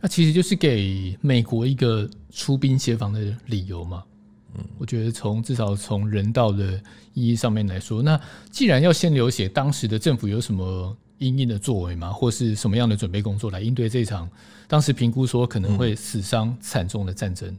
那其实就是给美国一个出兵协防的理由嘛。嗯，我觉得从至少从人道的意义上面来说，那既然要先流血，当时的政府有什么应应的作为吗？或是什么样的准备工作来应对这场当时评估说可能会死伤惨重的战争？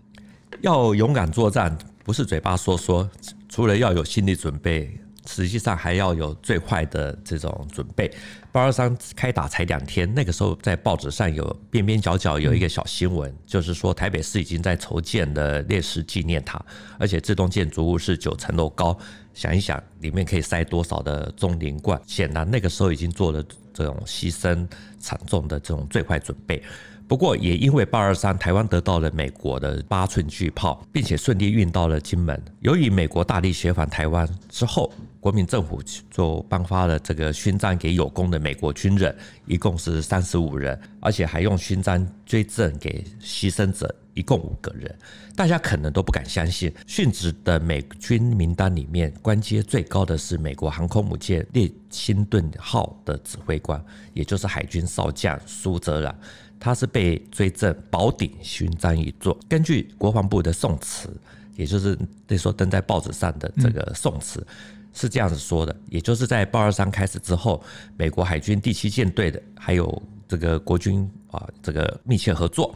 要勇敢作战，不是嘴巴说说，除了要有心理准备。实际上还要有最坏的这种准备。八二三开打才两天，那个时候在报纸上有边边角角有一个小新闻，就是说台北市已经在筹建的烈士纪念塔，而且这栋建筑物是九层楼高。想一想，里面可以塞多少的中年冠？显然那个时候已经做了这种牺牲惨重的这种最坏准备。不过也因为八二三台湾得到了美国的八寸巨炮，并且顺利运到了金门。由于美国大力协防台湾之后，国民政府就颁发了这个勋章给有功的美国军人，一共是三十五人，而且还用勋章追赠给牺牲者。一共五个人，大家可能都不敢相信。殉职的美军名单里面，官阶最高的是美国航空母舰“列辛顿号”的指挥官，也就是海军少将苏泽然，他是被追赠宝鼎勋章一座。根据国防部的宋词，也就是那候登在报纸上的这个宋词是这样子说的：，也就是在八二三开始之后，美国海军第七舰队的还有这个国军啊，这个密切合作。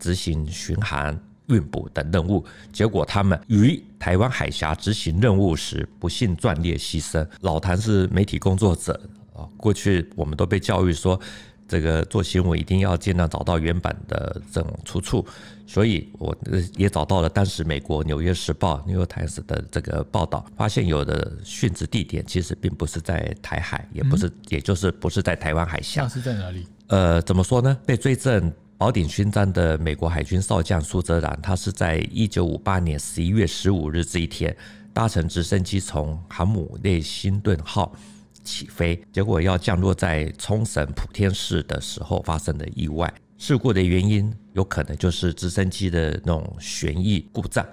执行巡航、运补等任务，结果他们于台湾海峡执行任务时不幸壮裂牺牲。老谭是媒体工作者啊，过去我们都被教育说，这个做新闻一定要尽量找到原版的这种出处，所以我也找到了当时美国《纽约时报》《Times） 的这个报道，发现有的殉职地点其实并不是在台海，也不是，也就是不是在台湾海峡。是在哪里？呃，怎么说呢？被追证。宝鼎勋章的美国海军少将苏泽然，他是在一九五八年十一月十五日这一天，搭乘直升机从航母列辛顿号起飞，结果要降落在冲绳普天市的时候发生的意外事故的原因，有可能就是直升机的那种旋翼故障。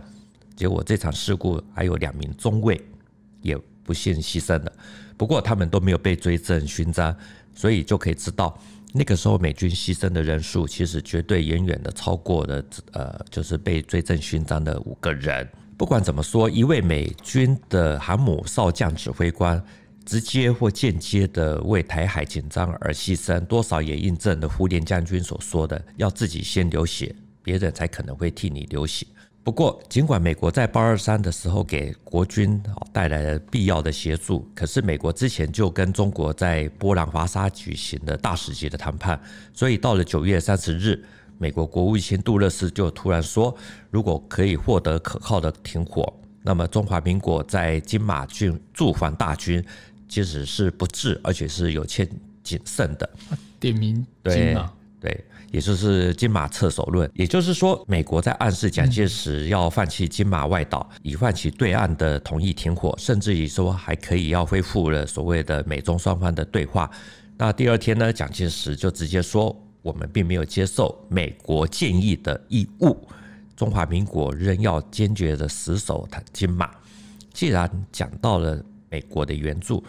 结果这场事故还有两名中尉也不幸牺牲了，不过他们都没有被追赠勋章，所以就可以知道。那个时候美军牺牲的人数其实绝对远远的超过了呃，就是被追赠勋章的五个人。不管怎么说，一位美军的航母少将指挥官直接或间接的为台海紧张而牺牲，多少也印证了胡琏将军所说的“要自己先流血，别人才可能会替你流血”。不过，尽管美国在八二三的时候给国军带来了必要的协助，可是美国之前就跟中国在波兰华沙举行的大使级的谈判，所以到了九月三十日，美国国务卿杜勒斯就突然说，如果可以获得可靠的停火，那么中华民国在金马郡驻防大军，即使是不智，而且是有欠谨慎的，点名金马。对，也就是金马撤手论，也就是说，美国在暗示蒋介石要放弃金马外岛，以换取对岸的同意停火，甚至于说还可以要恢复了所谓的美中双方的对话。那第二天呢，蒋介石就直接说，我们并没有接受美国建议的义务，中华民国仍要坚决的死守金马。既然讲到了美国的援助。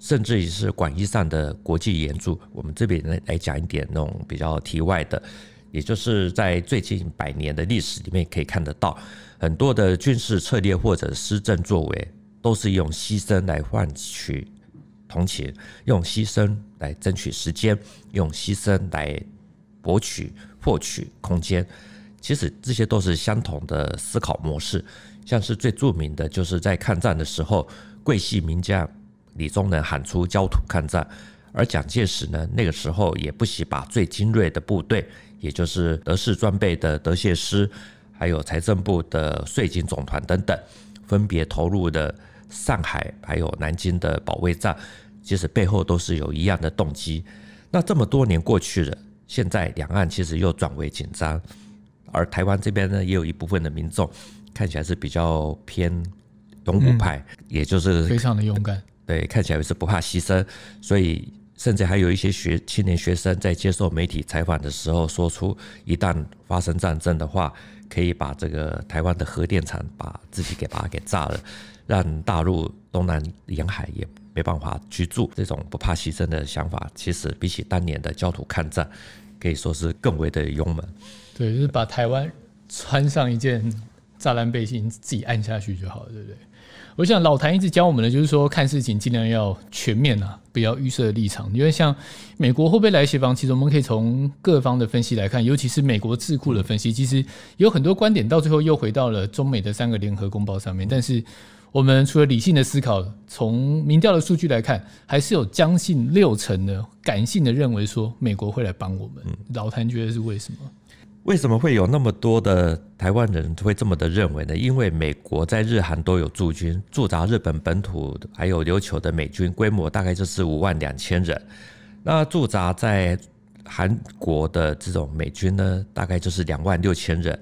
甚至于是广义上的国际援助，我们这边来来讲一点那种比较题外的，也就是在最近百年的历史里面可以看得到，很多的军事策略或者施政作为，都是用牺牲来换取同情，用牺牲来争取时间，用牺牲来博取获取空间。其实这些都是相同的思考模式。像是最著名的就是在抗战的时候，桂系名将。李宗仁喊出“焦土抗战”，而蒋介石呢，那个时候也不惜把最精锐的部队，也就是德式装备的德械师，还有财政部的税警总团等等，分别投入的上海还有南京的保卫战。其实背后都是有一样的动机。那这么多年过去了，现在两岸其实又转为紧张，而台湾这边呢，也有一部分的民众看起来是比较偏勇武派，也就是非常的勇敢。对，看起来是不怕牺牲，所以甚至还有一些学青年学生在接受媒体采访的时候，说出一旦发生战争的话，可以把这个台湾的核电厂把自己给把它给炸了，让大陆东南沿海也没办法居住。这种不怕牺牲的想法，其实比起当年的焦土抗战，可以说是更为的勇猛。对，就是把台湾穿上一件栅栏背心，自己按下去就好了，对不对？我想老谭一直教我们的就是说，看事情尽量要全面呐，不要预设立场。因为像美国会不会来协防，其实我们可以从各方的分析来看，尤其是美国智库的分析，其实有很多观点到最后又回到了中美的三个联合公报上面。但是我们除了理性的思考，从民调的数据来看，还是有将近六成的感性的认为说美国会来帮我们。老谭觉得是为什么？为什么会有那么多的台湾人会这么的认为呢？因为美国在日韩都有驻军，驻扎日本本土还有琉球的美军规模大概就是五万两千人，那驻扎在韩国的这种美军呢，大概就是两万六千人。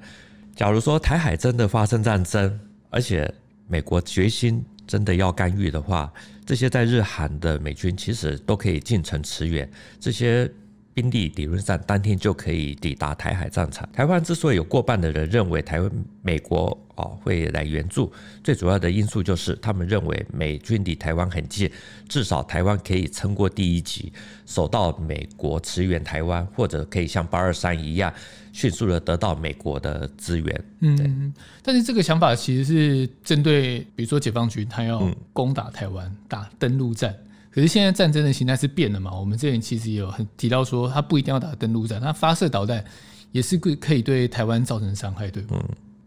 假如说台海真的发生战争，而且美国决心真的要干预的话，这些在日韩的美军其实都可以进城驰援这些。兵力理论上当天就可以抵达台海战场。台湾之所以有过半的人认为台湾美国哦会来援助，最主要的因素就是他们认为美军离台湾很近，至少台湾可以撑过第一集，守到美国驰援台湾，或者可以像八二三一样迅速的得到美国的资源。嗯，但是这个想法其实是针对比如说解放军，他要攻打台湾，打登陆战。可是现在战争的形态是变了嘛？我们之前其实也有很提到说，他不一定要打登陆战，它发射导弹也是可以对台湾造成伤害，对，嗯，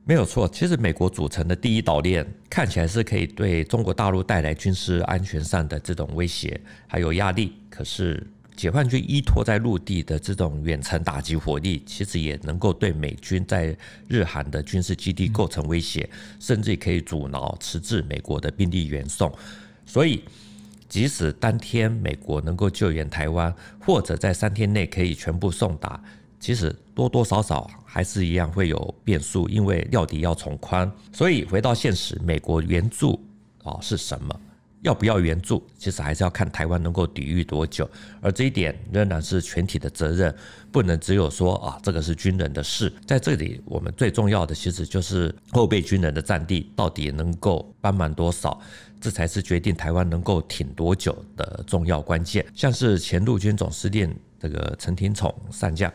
没有错。其实美国组成的第一岛链看起来是可以对中国大陆带来军事安全上的这种威胁还有压力，可是解放军依托在陆地的这种远程打击火力，其实也能够对美军在日韩的军事基地构成威胁，甚至可以阻挠迟滞美国的兵力援送，所以。即使当天美国能够救援台湾，或者在三天内可以全部送达，其实多多少少还是一样会有变数，因为料底要从宽。所以回到现实，美国援助啊是什么？要不要援助？其实还是要看台湾能够抵御多久。而这一点仍然是全体的责任，不能只有说啊这个是军人的事。在这里，我们最重要的其实就是后备军人的战地到底能够帮忙多少。这才是决定台湾能够挺多久的重要关键。像是前陆军总司令这个陈廷宠上将，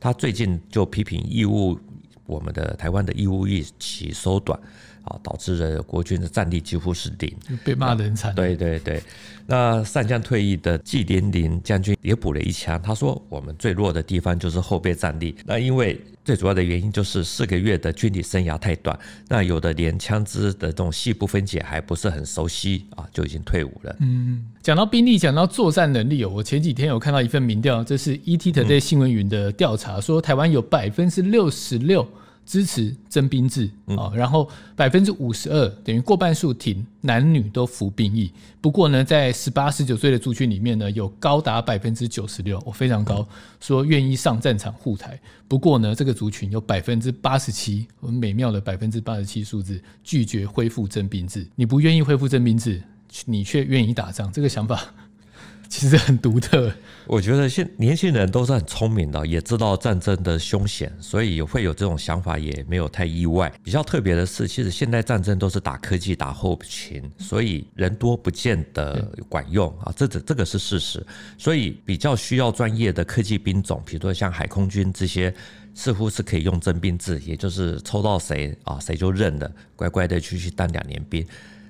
他最近就批评义务，我们的台湾的义务役期缩短，啊，导致了国军的战力几乎是零，被骂人惨。对对对，那上将退役的季连林将军也补了一枪，他说我们最弱的地方就是后备战力，那因为。最主要的原因就是四个月的军旅生涯太短，那有的连枪支的这种细部分解还不是很熟悉啊，就已经退伍了。嗯，讲到兵力，讲到作战能力哦，我前几天有看到一份民调，这是 ETtoday 新闻云的调查，说台湾有百分之六十六。支持征兵制啊，然后百分之五十二等于过半数停，男女都服兵役。不过呢，在十八、十九岁的族群里面呢，有高达百分之九十六，我非常高，说愿意上战场护台。不过呢，这个族群有百分之八十七，我们美妙的百分之八十七数字拒绝恢复征兵制。你不愿意恢复征兵制，你却愿意打仗，这个想法。其实很独特，我觉得现年轻人都是很聪明的，也知道战争的凶险，所以会有这种想法，也没有太意外。比较特别的是，其实现代战争都是打科技、打后勤，所以人多不见得管用啊，这这这个是事实。所以比较需要专业的科技兵种，比如说像海空军这些，似乎是可以用征兵制，也就是抽到谁啊，谁就认了，乖乖的去去当两年兵。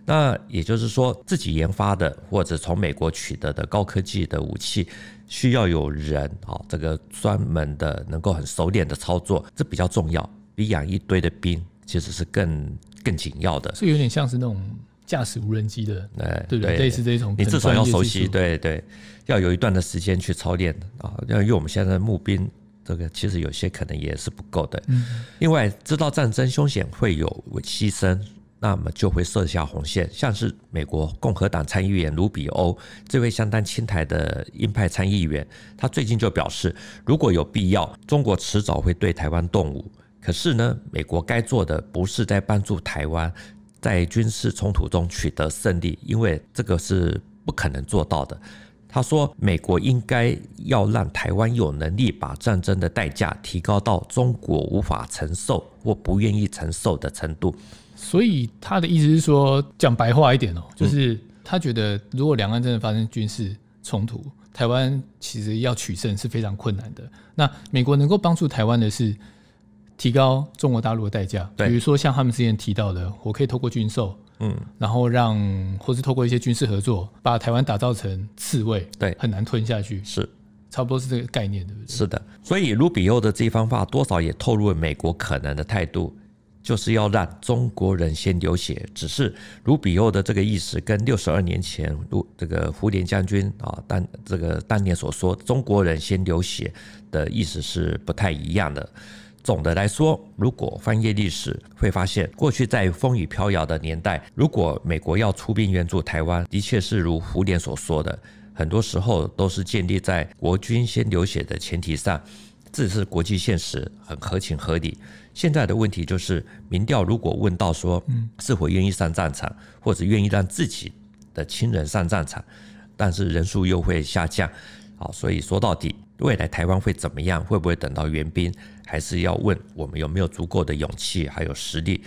那也就是说，自己研发的或者从美国取得的高科技的武器，需要有人啊，这个专门的能够很熟练的操作，这比较重要，比养一堆的兵其实是更更紧要的。这有点像是那种驾驶无人机的，对对，类似这种，你至少要熟悉，对对，要有一段的时间去操练啊。要用我们现在的募兵，这个其实有些可能也是不够的。嗯。另外，知道战争凶险，会有牺牲。那么就会设下红线，像是美国共和党参议员卢比欧这位相当亲台的鹰派参议员，他最近就表示，如果有必要，中国迟早会对台湾动武。可是呢，美国该做的不是在帮助台湾在军事冲突中取得胜利，因为这个是不可能做到的。他说，美国应该要让台湾有能力把战争的代价提高到中国无法承受或不愿意承受的程度。所以他的意思是说，讲白话一点哦，就是他觉得，如果两岸真的发生军事冲突，台湾其实要取胜是非常困难的。那美国能够帮助台湾的是提高中国大陆的代价，比如说像他们之前提到的，我可以透过军售，嗯，然后让或是透过一些军事合作，把台湾打造成刺猬，对，很难吞下去，是差不多是这个概念，对不对？是的。所以卢比欧的这番话，多少也透露了美国可能的态度。就是要让中国人先流血，只是卢比奥的这个意思跟六十二年前卢这个胡琏将军啊，当这个当年所说中国人先流血的意思是不太一样的。总的来说，如果翻阅历史，会发现过去在风雨飘摇的年代，如果美国要出兵援助台湾，的确是如胡琏所说的，很多时候都是建立在国军先流血的前提上。这是国际现实，很合情合理。现在的问题就是，民调如果问到说是否愿意上战场，或者愿意让自己的亲人上战场，但是人数又会下降。好，所以说到底，未来台湾会怎么样？会不会等到援兵？还是要问我们有没有足够的勇气，还有实力。